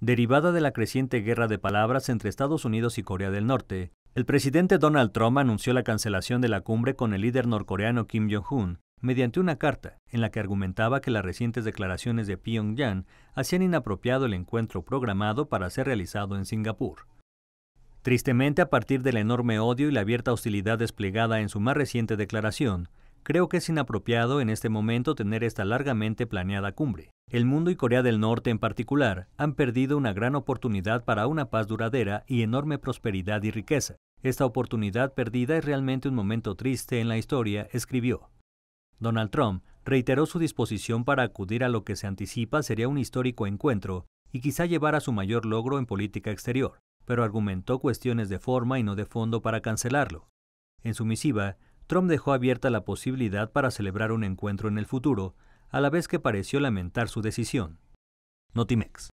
Derivada de la creciente guerra de palabras entre Estados Unidos y Corea del Norte, el presidente Donald Trump anunció la cancelación de la cumbre con el líder norcoreano Kim Jong-un mediante una carta en la que argumentaba que las recientes declaraciones de Pyongyang hacían inapropiado el encuentro programado para ser realizado en Singapur. Tristemente, a partir del enorme odio y la abierta hostilidad desplegada en su más reciente declaración, creo que es inapropiado en este momento tener esta largamente planeada cumbre. El mundo y Corea del Norte en particular han perdido una gran oportunidad para una paz duradera y enorme prosperidad y riqueza. Esta oportunidad perdida es realmente un momento triste en la historia, escribió. Donald Trump reiteró su disposición para acudir a lo que se anticipa sería un histórico encuentro y quizá llevar a su mayor logro en política exterior, pero argumentó cuestiones de forma y no de fondo para cancelarlo. En su misiva, Trump dejó abierta la posibilidad para celebrar un encuentro en el futuro, a la vez que pareció lamentar su decisión. Notimex.